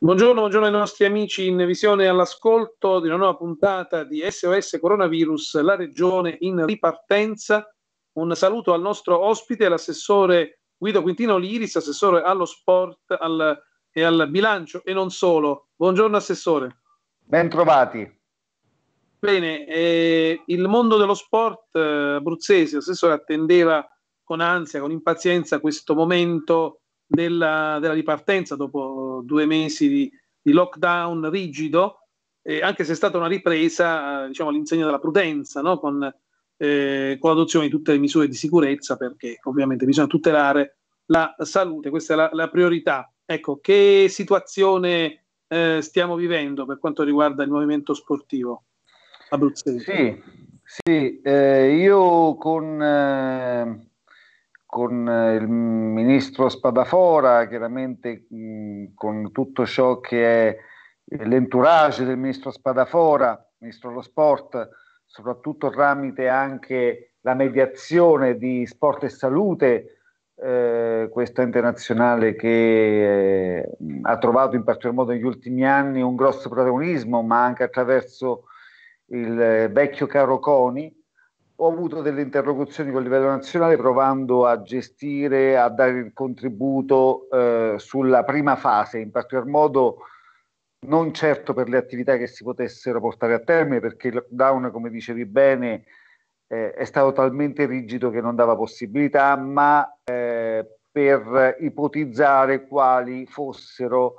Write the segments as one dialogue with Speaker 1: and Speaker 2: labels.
Speaker 1: Buongiorno, buongiorno ai nostri amici in visione e all'ascolto di una nuova puntata di SOS Coronavirus, la regione in ripartenza. Un saluto al nostro ospite, l'assessore Guido Quintino Liris, assessore allo sport al, e al bilancio e non solo. Buongiorno assessore.
Speaker 2: Bentrovati.
Speaker 1: Bene, eh, il mondo dello sport eh, abruzzese, assessore, attendeva con ansia, con impazienza questo momento della, della ripartenza dopo due mesi di, di lockdown rigido, eh, anche se è stata una ripresa diciamo, all'insegna della prudenza, no? con, eh, con, l'adozione di tutte le misure di sicurezza, perché ovviamente bisogna tutelare la salute, questa è la, la priorità. Ecco, che situazione eh, stiamo vivendo per quanto riguarda il movimento sportivo
Speaker 2: abruzzese? Sì, sì eh, io con eh, con eh, il ministro Spadafora, chiaramente mh, con tutto ciò che è l'entourage del ministro Spadafora, ministro dello sport, soprattutto tramite anche la mediazione di Sport e Salute, eh, questa internazionale che eh, ha trovato in particolar modo negli ultimi anni un grosso protagonismo, ma anche attraverso il eh, vecchio caro Coni, ho avuto delle interlocuzioni con il livello nazionale provando a gestire, a dare il contributo eh, sulla prima fase, in particolar modo non certo per le attività che si potessero portare a termine, perché il lockdown, come dicevi bene, eh, è stato talmente rigido che non dava possibilità, ma eh, per ipotizzare quali fossero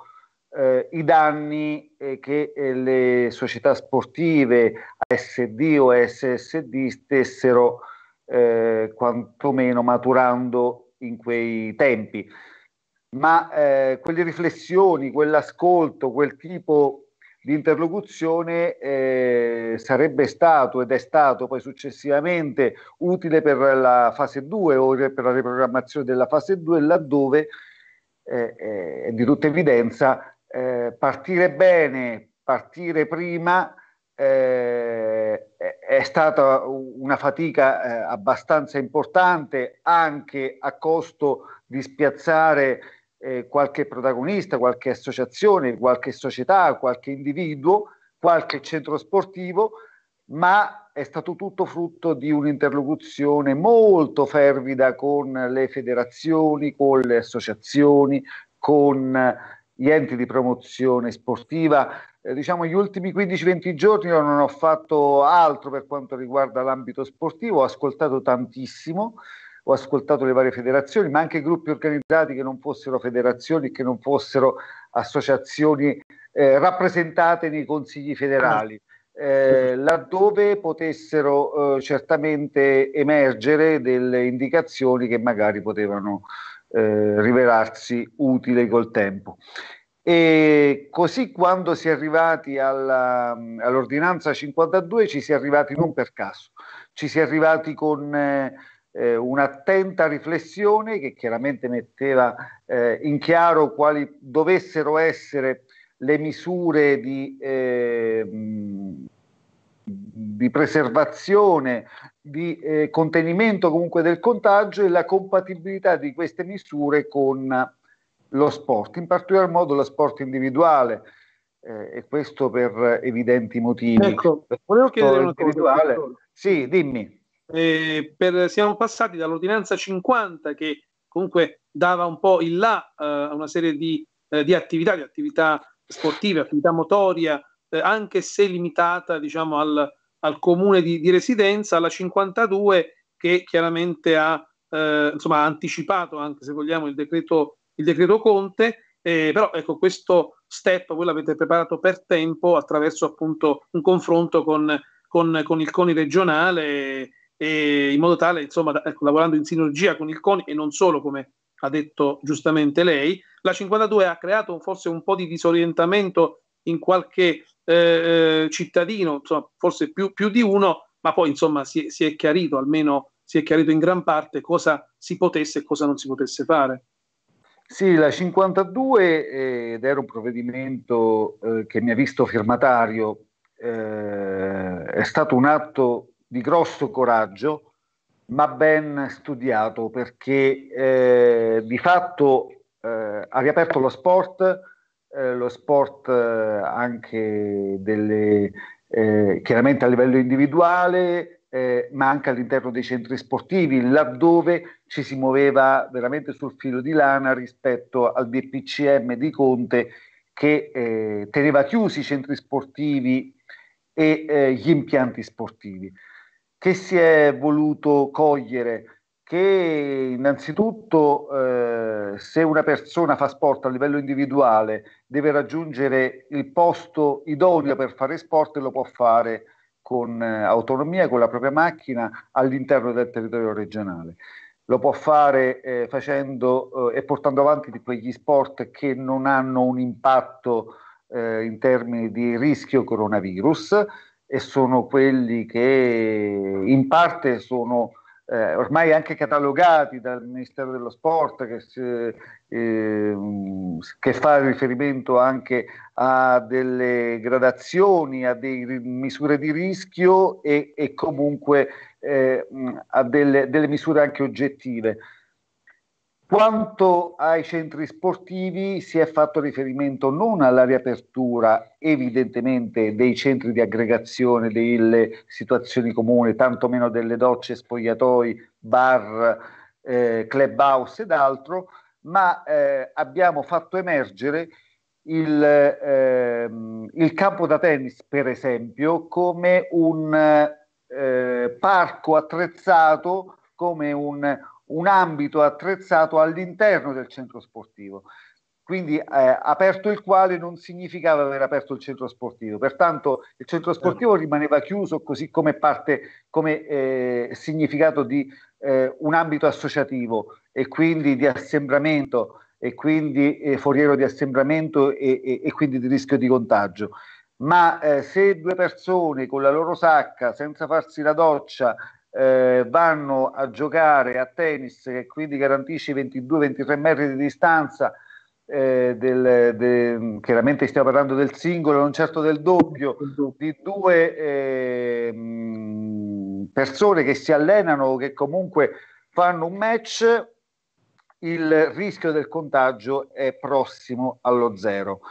Speaker 2: eh, i danni eh, che eh, le società sportive ASD o SSD stessero eh, quantomeno maturando in quei tempi. Ma eh, quelle riflessioni, quell'ascolto, quel tipo di interlocuzione eh, sarebbe stato ed è stato poi successivamente utile per la fase 2 o per la riprogrammazione della fase 2 laddove eh, eh, di tutta evidenza eh, partire bene, partire prima eh, è stata una fatica eh, abbastanza importante anche a costo di spiazzare eh, qualche protagonista, qualche associazione, qualche società, qualche individuo, qualche centro sportivo, ma è stato tutto frutto di un'interlocuzione molto fervida con le federazioni, con le associazioni, con gli enti di promozione sportiva. Eh, diciamo gli ultimi 15-20 giorni io non ho fatto altro per quanto riguarda l'ambito sportivo, ho ascoltato tantissimo, ho ascoltato le varie federazioni, ma anche gruppi organizzati che non fossero federazioni, che non fossero associazioni eh, rappresentate nei consigli federali. Eh, laddove potessero eh, certamente emergere delle indicazioni che magari potevano eh, rivelarsi utile col tempo. E così quando si è arrivati alla, mm, all'ordinanza 52 ci si è arrivati non per caso, ci si è arrivati con eh, eh, un'attenta riflessione che chiaramente metteva eh, in chiaro quali dovessero essere le misure di, eh, mm, di preservazione, di eh, contenimento comunque del contagio e la compatibilità di queste misure con lo sport, in particolar modo lo sport individuale. Eh, e questo per evidenti motivi. Ecco, volevo chiedere una cosa. Sì, dimmi.
Speaker 1: Eh, per, siamo passati dall'ordinanza 50 che comunque dava un po' il là eh, una serie di, eh, di, attività, di attività sportive, attività motoria, eh, anche se limitata diciamo, al, al comune di, di residenza, la 52 che chiaramente ha, eh, insomma, ha anticipato anche se vogliamo il decreto, il decreto Conte, eh, però ecco questo step voi l'avete preparato per tempo attraverso appunto un confronto con, con, con il CONI regionale e, in modo tale, insomma, da, ecco, lavorando in sinergia con il CONI e non solo come ha detto giustamente lei, la 52 ha creato forse un po' di disorientamento in qualche eh, eh, cittadino, insomma, forse più, più, di uno, ma poi insomma si, si, è chiarito, almeno si è chiarito in gran parte cosa si potesse e cosa non si potesse fare.
Speaker 2: Sì, la 52 eh, ed era un provvedimento eh, che mi ha visto firmatario, eh, è stato un atto di grosso coraggio, ma ben studiato perché eh, di fatto ha riaperto lo sport eh, lo sport eh, anche delle, eh, chiaramente a livello individuale, ma anche all'interno dei centri sportivi, laddove ci si muoveva veramente sul filo di lana rispetto al DPCM di Conte che teneva chiusi i centri sportivi e gli impianti sportivi. Che si è voluto cogliere? che innanzitutto eh, se una persona fa sport a livello individuale deve raggiungere il posto idoneo per fare sport e lo può fare con eh, autonomia, con la propria macchina all'interno del territorio regionale. Lo può fare eh, facendo eh, e portando avanti di quegli sport che non hanno un impatto eh, in termini di rischio coronavirus e sono quelli che in parte sono eh, ormai anche catalogati dal Ministero dello Sport che, eh, che, fa riferimento anche a delle gradazioni, a delle misure di rischio e, e comunque eh, a delle, delle misure anche oggettive. Quanto ai centri sportivi si è fatto riferimento non alla riapertura evidentemente dei centri di aggregazione, delle situazioni comuni, tantomeno delle docce, spogliatoi, bar, eh, clubhouse ed altro, ma eh, abbiamo fatto emergere il, ehm, il, campo da tennis, per esempio, come un eh, parco attrezzato, come un un ambito attrezzato all'interno del centro sportivo. Quindi eh, aperto il quale non significava aver aperto il centro sportivo, pertanto il centro sportivo certo. rimaneva chiuso così come parte, come eh, significato di eh, un ambito associativo e quindi di assembramento e quindi eh, foriero di assembramento e, e, e, quindi di rischio di contagio. Ma eh, se due persone con la loro sacca, senza farsi la doccia eh, vanno a giocare a tennis che quindi garantisce 22-23 metri di distanza, eh, del, de, chiaramente stiamo parlando del singolo, non certo del doppio, di due eh, persone che si allenano, che comunque fanno un match, il rischio del contagio è prossimo allo zero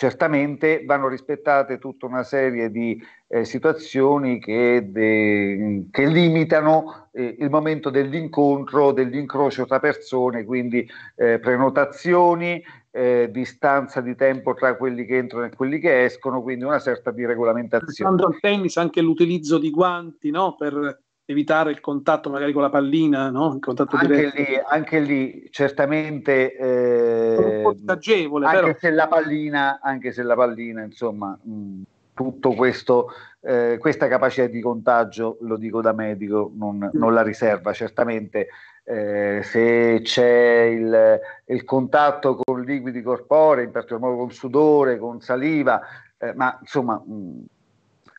Speaker 2: certamente vanno rispettate tutta una serie di eh, situazioni che, de, che limitano eh, il momento dell'incontro, dell'incrocio tra persone, quindi eh, prenotazioni, eh, distanza di tempo tra quelli che entrano e quelli che escono, quindi una certa di regolamentazione. Quando al
Speaker 1: tennis anche l'utilizzo di guanti no? per evitare il contatto magari con la pallina, no? il anche, lì,
Speaker 2: anche, lì, certamente... Eh, agevole, anche, però. Se la pallina, anche se la pallina, insomma, mh, mm, tutto questo, eh, questa capacità di contagio, lo dico da medico, non, mm. non la riserva, certamente. Eh, se c'è il, il, contatto con liquidi corporei, in particolar modo con sudore, con saliva, eh, ma insomma mh, mm,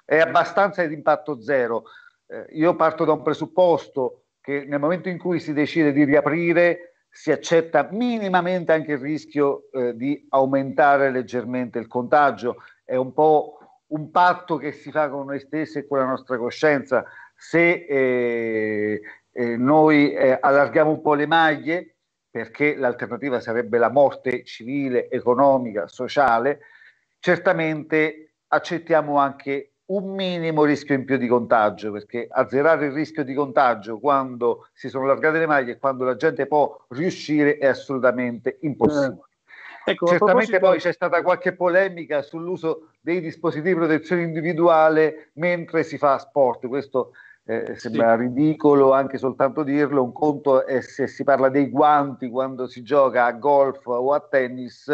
Speaker 2: è abbastanza di impatto zero eh, io parto da un presupposto che nel momento in cui si decide di riaprire si accetta minimamente anche il rischio eh, di aumentare leggermente il contagio, è un po' un patto che si fa con noi stessi e con la nostra coscienza. Se eh, eh noi eh, allarghiamo un po' le maglie, perché l'alternativa sarebbe la morte civile, economica, sociale, certamente accettiamo anche un minimo rischio in più di contagio, perché azzerare il rischio di contagio quando si sono allargate le maglie e quando la gente può riuscire è assolutamente impossibile. Eh, ecco, Certamente poi c'è stata qualche polemica sull'uso dei dispositivi di protezione individuale mentre si fa sport, questo eh, sembra sì. ridicolo anche soltanto dirlo, un conto è se si parla dei guanti quando si gioca a golf o a tennis,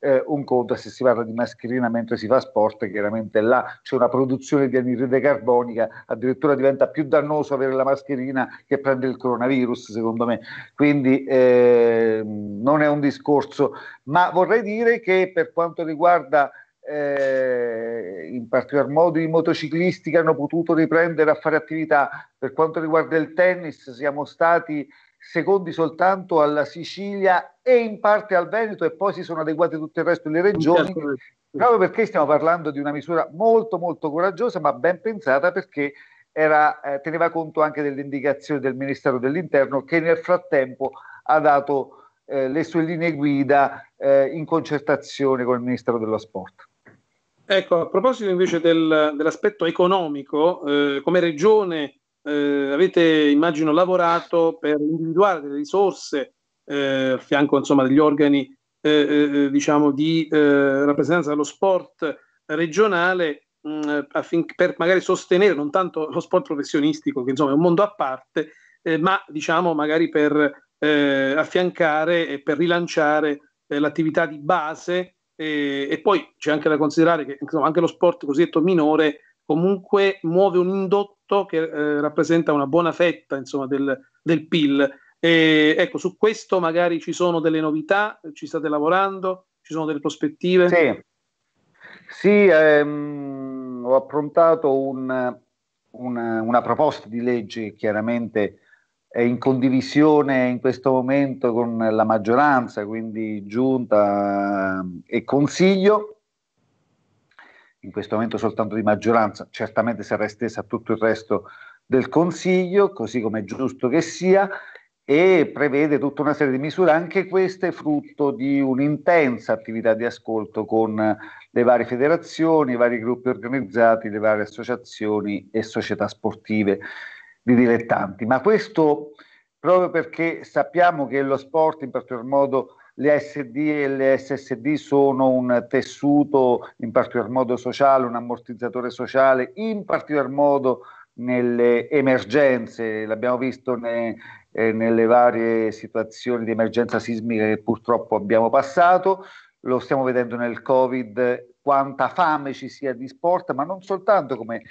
Speaker 2: eh, un conto è se si parla di mascherina mentre si fa sport, chiaramente là c'è una produzione di anidride carbonica, addirittura diventa più dannoso avere la mascherina che prende il coronavirus, secondo me. Quindi eh, non è un discorso, ma vorrei dire che per quanto riguarda eh, in particolar modo i motociclisti che hanno potuto riprendere a fare attività. Per quanto riguarda il tennis, siamo stati secondi soltanto alla Sicilia e in parte al Veneto e poi si sono adeguate tutto il resto delle regioni proprio perché stiamo parlando di una misura molto molto coraggiosa ma ben pensata perché era, eh, teneva conto anche delle indicazioni del Ministero dell'Interno che nel frattempo ha dato eh, le sue linee guida eh, in concertazione con il Ministero dello Sport.
Speaker 1: Ecco, a proposito invece del, dell'aspetto economico, eh, come regione eh, avete immagino lavorato per individuare delle risorse eh, a fianco insomma, degli organi eh, eh, eh, diciamo, di rappresentanza dello sport regionale mh, mm, affin- per magari sostenere non tanto lo sport professionistico, che insomma è un mondo a parte, ma diciamo magari per affiancare e per rilanciare l'attività di base e, e poi c'è anche da considerare che insomma, anche lo sport cosiddetto minore comunque muove un indotto che eh, rappresenta una buona fetta insomma, del, del PIL. E, ecco, su questo magari ci sono delle novità, ci state lavorando, ci sono delle prospettive? Sì,
Speaker 2: sì ehm, ho approntato un, una, una proposta di legge chiaramente è in condivisione in questo momento con la maggioranza, quindi giunta ehm, e consiglio, in questo momento soltanto di maggioranza, certamente sarà estesa a tutto il resto del consiglio, così come è giusto che sia, e prevede tutta una serie di misure, anche queste frutto di un'intensa attività di ascolto con le varie federazioni, i vari gruppi organizzati, le varie associazioni e società sportive di dilettanti, ma questo proprio perché sappiamo che lo sport, in particolar modo le SD e le SSD sono un tessuto in particolar modo sociale, un ammortizzatore sociale, in particolar modo nelle emergenze, l'abbiamo visto ne, eh, nelle varie situazioni di emergenza sismica che purtroppo abbiamo passato, lo stiamo vedendo nel Covid, quanta fame ci sia di sport, ma non soltanto come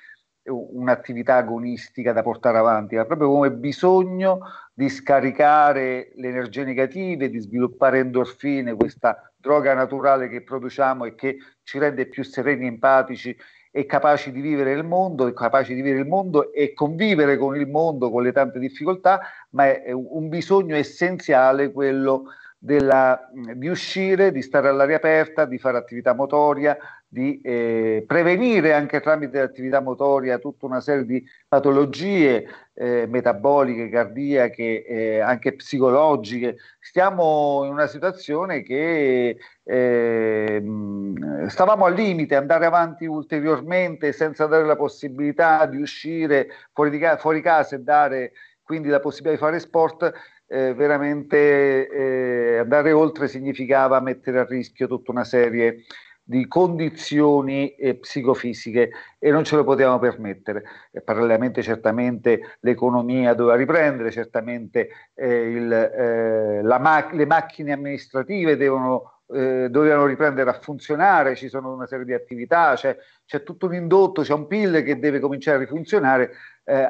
Speaker 2: un'attività agonistica da portare avanti, ma proprio come bisogno di scaricare le energie negative, di sviluppare endorfine, questa droga naturale che produciamo e che ci rende più sereni, empatici e capaci di vivere il mondo, capaci di vivere il mondo e convivere con il mondo, con le tante difficoltà, ma è un bisogno essenziale quello della, di uscire, di stare all'aria aperta, di fare attività motoria, di eh, prevenire anche tramite l'attività motoria tutta una serie di patologie eh, metaboliche, cardiache, eh, anche psicologiche. Stiamo in una situazione che ehm, stavamo al limite, andare avanti ulteriormente senza dare la possibilità di uscire fuori, di ca- fuori casa e dare quindi la possibilità di fare sport eh, veramente eh, andare oltre significava mettere a rischio tutta una serie di di condizioni eh, psicofisiche e non ce lo potevamo permettere. Eh, parallelamente certamente l'economia doveva riprendere, certamente eh, il, eh, ma- le macchine amministrative devono, eh, dovevano riprendere a funzionare, ci sono una serie di attività, cioè, c'è tutto un indotto, c'è un PIL che deve cominciare a rifunzionare. Eh,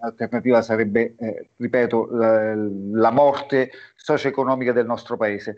Speaker 2: l'alternativa sarebbe, ripeto, la, la morte socio-economica del nostro paese.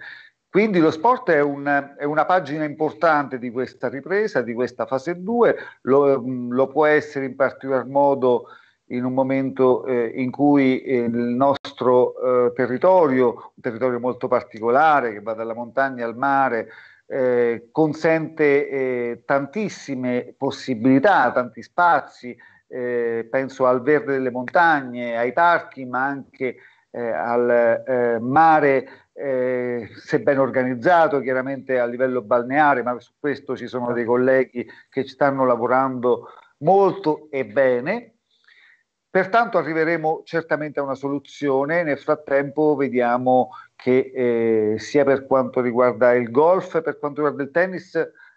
Speaker 2: Quindi lo sport è, un, è, una pagina importante di questa ripresa, di questa fase 2, lo, lo può essere in particolar modo in un momento eh, in cui eh, il nostro eh, territorio, un territorio molto particolare che va dalla montagna al mare, eh, consente eh, tantissime possibilità, tanti spazi, penso al verde delle montagne, ai parchi, ma anche al mare eh, se ben organizzato chiaramente a livello balneare, ma su questo ci sono dei colleghi che ci stanno lavorando molto e bene. Pertanto arriveremo certamente a una soluzione, nel frattempo vediamo che eh, sia per quanto riguarda il golf, per quanto riguarda il tennis,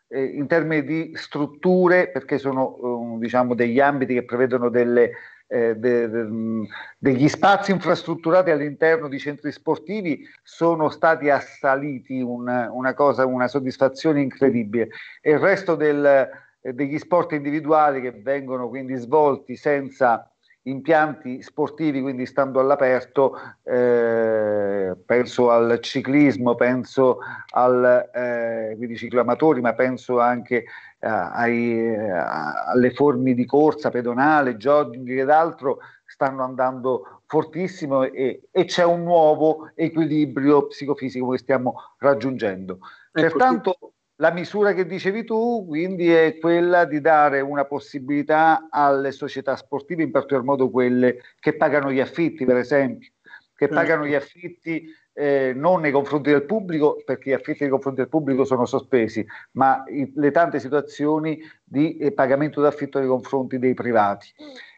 Speaker 2: eh, in termini di strutture, perché sono eh, diciamo degli ambiti che prevedono delle eh, de, de, mm, degli spazi infrastrutturati all'interno di centri sportivi sono stati assaliti, una, una, cosa, una soddisfazione incredibile. E il resto del, eh, degli sport individuali che vengono quindi svolti senza impianti sportivi, quindi stando all'aperto, eh, penso al ciclismo, penso al, eh, quindi ciclamatori, ma penso anche eh, ai, eh, alle forme di corsa pedonale, jogging ed altro, stanno andando fortissimo e, e c'è un nuovo equilibrio psicofisico che stiamo raggiungendo. Ecco, Pertanto, la misura che dicevi tu quindi è quella di dare una possibilità alle società sportive, in particolar modo quelle che pagano gli affitti, per esempio, che certo. pagano gli affitti eh, non nei confronti del pubblico, perché gli affitti nei confronti del pubblico sono sospesi, ma i, le tante situazioni di eh, pagamento d'affitto nei confronti dei privati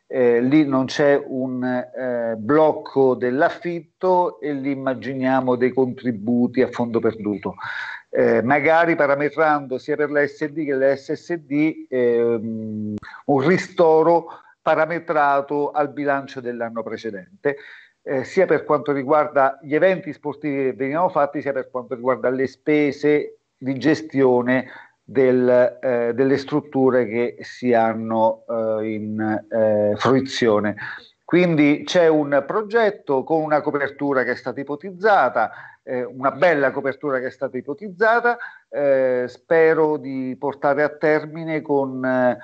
Speaker 2: eh, lì non c'è un eh, blocco dell'affitto e lì immaginiamo dei contributi a fondo perduto. Eh, magari parametrando sia per la SD che la SSD ehm, un ristoro parametrato al bilancio dell'anno precedente, eh, sia per quanto riguarda gli eventi sportivi che venivano fatti, sia per quanto riguarda le spese di gestione del, eh, delle strutture che si hanno eh, in eh, fruizione. Quindi c'è un progetto con una copertura che è stata ipotizzata, eh, una bella copertura che è stata ipotizzata, eh, spero di portare a termine con eh,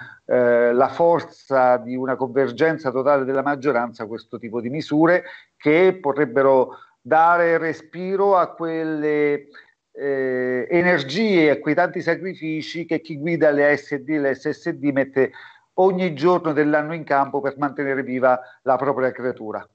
Speaker 2: la forza di una convergenza totale della maggioranza questo tipo di misure che potrebbero dare respiro a quelle eh, energie e quei tanti sacrifici che chi guida le ASD e le SSD mette ogni giorno dell'anno in campo per mantenere viva la propria creatura.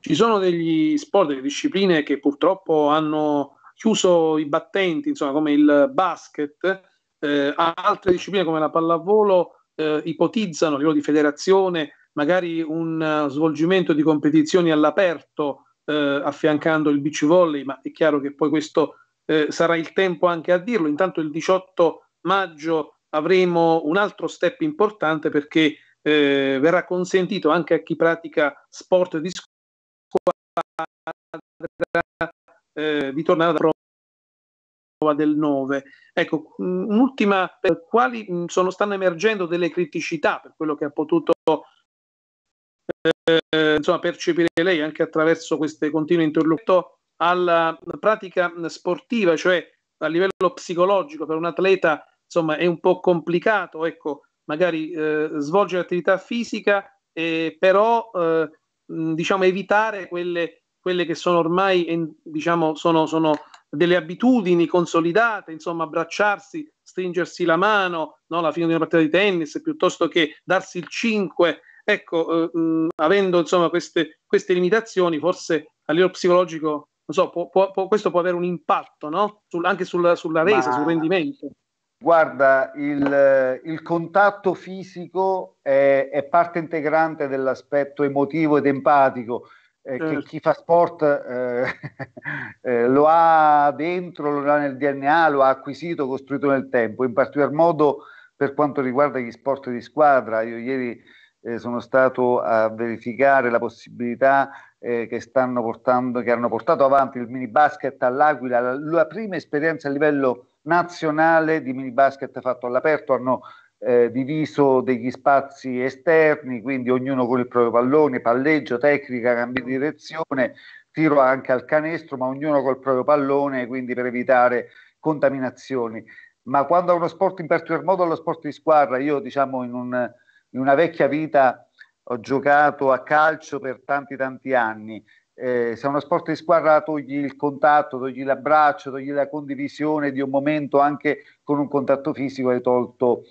Speaker 1: Ci sono degli sport, delle discipline che purtroppo hanno chiuso i battenti, insomma, come il basket, eh, altre discipline come la pallavolo eh, ipotizzano a livello di federazione magari un uh, svolgimento di competizioni all'aperto eh, affiancando il beach volley, ma è chiaro che poi questo eh, sarà il tempo anche a dirlo. Intanto il 18 maggio avremo un altro step importante perché eh, verrà consentito anche a chi pratica sport di squadra eh, di tornare alla prova del 9. Ecco, mm, un'ultima, per quali mm, sono, stanno emergendo delle criticità per quello che ha potuto eh, insomma, percepire lei anche attraverso queste continue interlocuzioni? alla pratica sportiva, cioè a livello psicologico per un atleta, insomma, è un po' complicato, ecco, magari eh, svolgere attività fisica, eh, però eh, diciamo evitare quelle, quelle, che sono ormai, diciamo, sono, sono delle abitudini consolidate, insomma, abbracciarsi, stringersi la mano, no? alla fine di una partita di tennis, piuttosto che darsi il 5. Ecco, eh, mh, avendo insomma queste, queste limitazioni, forse a livello psicologico non so, può, può, può, questo può avere un impatto no? Sul, anche sulla, sulla resa, Ma... sul
Speaker 2: rendimento. Guarda, il, il, contatto fisico è, è, parte integrante dell'aspetto emotivo ed empatico. Eh, certo. chi fa sport eh, eh, lo ha dentro, lo ha nel DNA, lo ha acquisito, costruito nel tempo, in particolar modo per quanto riguarda gli sport di squadra. Io ieri eh, sono stato a verificare la possibilità eh, che, stanno portando, che hanno portato avanti il mini basket all'Aquila, la, la prima esperienza a livello nazionale di mini basket fatto all'aperto, hanno eh, diviso degli spazi esterni, quindi ognuno con il proprio pallone, palleggio, tecnica, cambio di direzione, tiro anche al canestro, ma ognuno col proprio pallone, quindi per evitare contaminazioni. Ma quando uno sport in particolar modo lo sport di squadra, io diciamo in un in una vecchia vita ho giocato a calcio per tanti tanti anni. Eh, se uno sport di squadra togli il contatto, togli l'abbraccio, togli la condivisione di un momento anche con un contatto fisico, hai tolto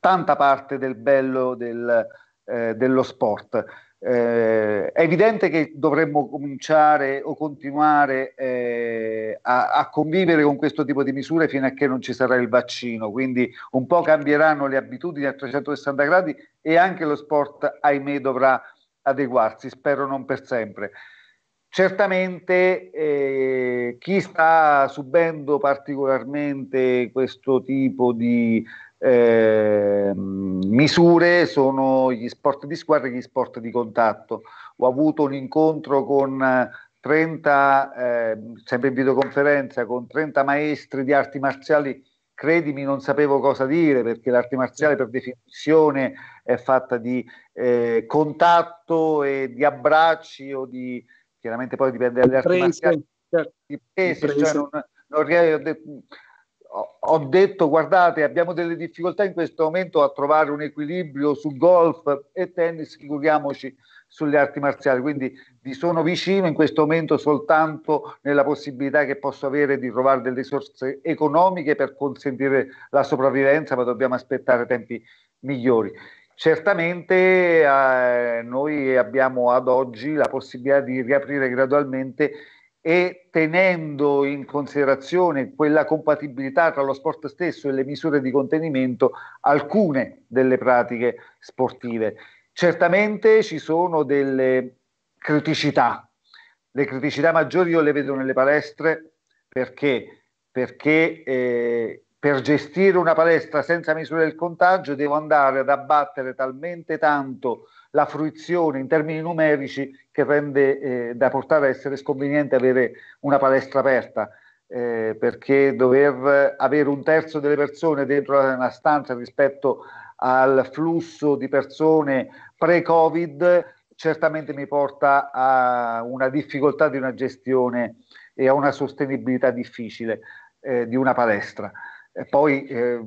Speaker 2: tanta parte del bello del, eh, dello sport. Eh, è evidente che dovremmo cominciare o continuare eh, a, a, convivere con questo tipo di misure fino a che non ci sarà il vaccino, quindi un po' cambieranno le abitudini a 360 gradi e anche lo sport, ahimè, dovrà adeguarsi, spero non per sempre. Certamente eh, chi sta subendo particolarmente questo tipo di eh, misure sono gli sport di squadra e gli sport di contatto. Ho avuto un incontro con 30, eh, ehm, sempre in videoconferenza, con 30 maestri di arti marziali. Credimi, non sapevo cosa dire perché l'arte marziale per definizione è fatta di eh, contatto e di abbracci o di, chiaramente poi dipende dalle arti marziali, di prese, cioè, cioè non, non, ho detto guardate abbiamo delle difficoltà in questo momento a trovare un equilibrio su golf e tennis figuriamoci sulle arti marziali quindi vi sono vicino in questo momento soltanto nella possibilità che posso avere di trovare delle risorse economiche per consentire la sopravvivenza ma dobbiamo aspettare tempi migliori certamente eh, noi abbiamo ad oggi la possibilità di riaprire gradualmente e tenendo in considerazione quella compatibilità tra lo sport stesso e le misure di contenimento alcune delle pratiche sportive. Certamente ci sono delle criticità, le criticità maggiori io le vedo nelle palestre perché, perché eh, per gestire una palestra senza misure del contagio devo andare ad abbattere talmente tanto la fruizione in termini numerici che rende eh, da portare a essere sconveniente avere una palestra aperta. Eh, perché dover avere un terzo delle persone dentro una stanza rispetto al flusso di persone pre-Covid certamente mi porta a una difficoltà di una gestione e a una sostenibilità difficile eh, di una palestra. E poi eh,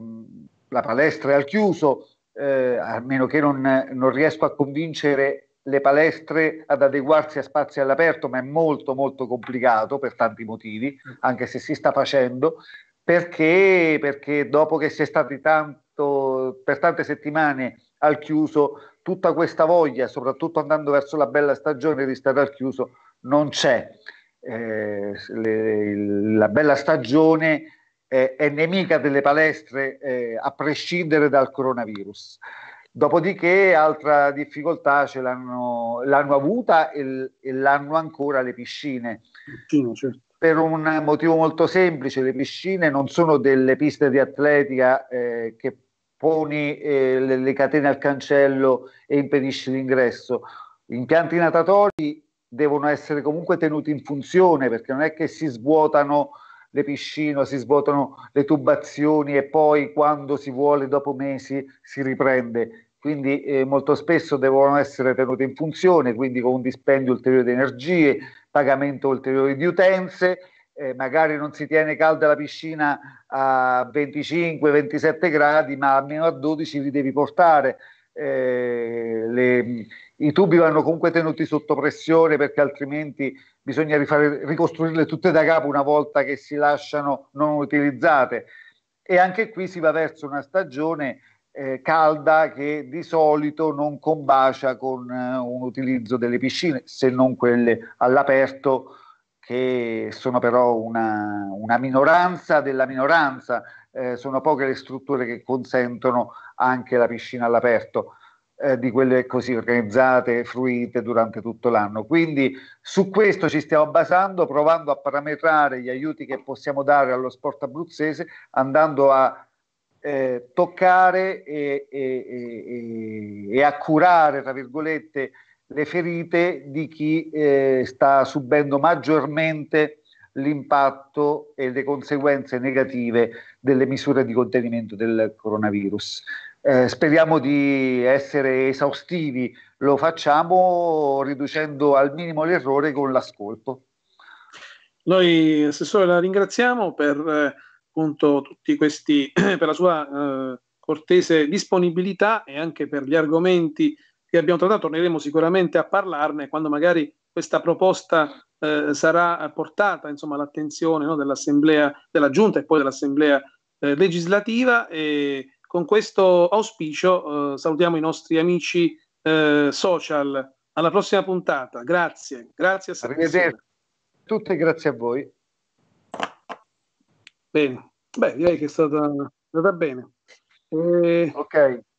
Speaker 2: la palestra è al chiuso, eh, a meno che non, non riesco a convincere le palestre ad adeguarsi a spazi all'aperto, ma è molto molto complicato per tanti motivi, anche se si sta facendo, perché, perché dopo che si è stati tanto, per tante settimane al chiuso, tutta questa voglia, soprattutto andando verso la bella stagione di stare al chiuso, non c'è. Eh, le, la bella stagione eh, è nemica delle palestre eh, a prescindere dal coronavirus. Dopodiché altra difficoltà ce l'hanno, l'hanno avuta e, e, l'hanno ancora le piscine. Sì, certo. Per un motivo molto semplice, le piscine non sono delle piste di atletica eh, che poni eh, le, le catene al cancello e impedisci l'ingresso. Gli impianti natatori devono essere comunque tenuti in funzione perché non è che si svuotano le piscine, si svuotano le tubazioni e poi quando si vuole, dopo mesi, si riprende. Quindi eh, molto spesso devono essere tenute in funzione, quindi con un dispendio ulteriore di energie, pagamento ulteriore di utenze, eh, magari non si tiene calda la piscina a 25-27 gradi, ma almeno a 12 li devi portare. Eh, le, i tubi vanno comunque tenuti sotto pressione perché altrimenti bisogna rifare, ricostruirle tutte da capo una volta che si lasciano non utilizzate. E anche qui si va verso una stagione eh, calda che di solito non combacia con eh, un utilizzo delle piscine, se non quelle all'aperto, che sono però una, una minoranza della minoranza. Eh, sono poche le strutture che consentono anche la piscina all'aperto eh, di quelle così organizzate, fruite durante tutto l'anno. Quindi su questo ci stiamo basando, provando a parametrare gli aiuti che possiamo dare allo sport abruzzese, andando a eh, toccare e, e, e, e, a curare, tra virgolette, le ferite di chi eh, sta subendo maggiormente l'impatto e le conseguenze negative delle misure di contenimento del coronavirus. Eh, speriamo di essere esaustivi, lo facciamo riducendo al minimo l'errore con l'ascolto.
Speaker 1: Noi, Assessore, la ringraziamo per, eh, appunto, tutti questi, per la sua eh, cortese disponibilità e anche per gli argomenti che abbiamo trattato. Torneremo sicuramente a parlarne quando magari questa proposta eh, sarà portata insomma, all'attenzione no, dell'Assemblea, della Giunta e poi dell'Assemblea eh, legislativa. E, con questo auspicio eh, salutiamo i nostri amici eh, social. Alla prossima puntata. Grazie. Grazie a
Speaker 2: tutti. grazie a voi. Bene. Beh, direi che è stata, è stata bene. E... Ok.